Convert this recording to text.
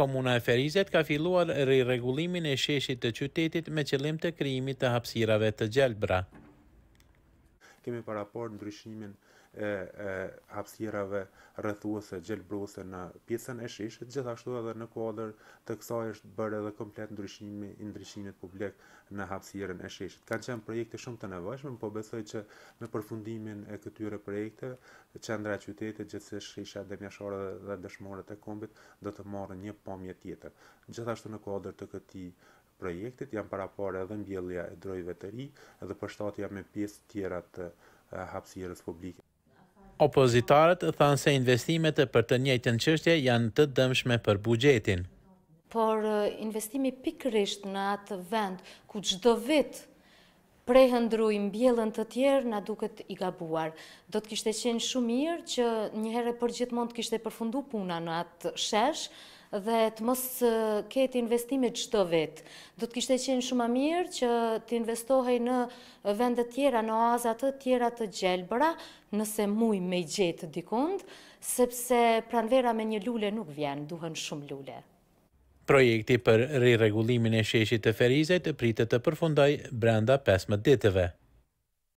Komuna e Ferizet ka filluar rregullimin e sheshit të qytetit me qëllim të krijimit të hapësirave të gjelbra. Kemi paraport ndryshimin e, e hapsirave rrethuese gjelbruese në pjesën e shishit, gjithashtu edhe në kuadër të kësaj është bërë edhe komplet ndryshimi i ndryshimit publik në hapsirën e shishit. Kanë qenë projekte shumë të nevojshme, po besoj që me përfundimin e këtyre projekte, qendra e qytetit, gjithashtu shisha dëmjashore dhe, dhe dëshmore të kombit do të marë një pamje tjetër. Gjithashtu në kuadër të këtij projektit janë parapar edhe mbjellja e drojve të ri edhe përshtatja me pjesë tjera të hapsirës publike. Opozitarët thanë se investimet për të njëjtën qështje janë të dëmshme për bugjetin. Por investimi pikrisht në atë vend ku gjdo vitë prehëndrujmë bjellën të tjerë në duket i gabuar. Do të kishte qenë shumë mirë që njëherë për gjithmonë të kishte përfundu puna në atë sheshë, dhe të mos ketë investimit që të vetë. Do të kishtë e qenë shumë a mirë që të investohej në vendet tjera, në oazat të tjera të gjelbëra, nëse muj me i gjetë dikundë, sepse pranvera me një lule nuk vjenë, duhen shumë lule. Projekti për rirregullimin e sheshit të ferizet të pritet të përfundoj brenda 15 ditëve.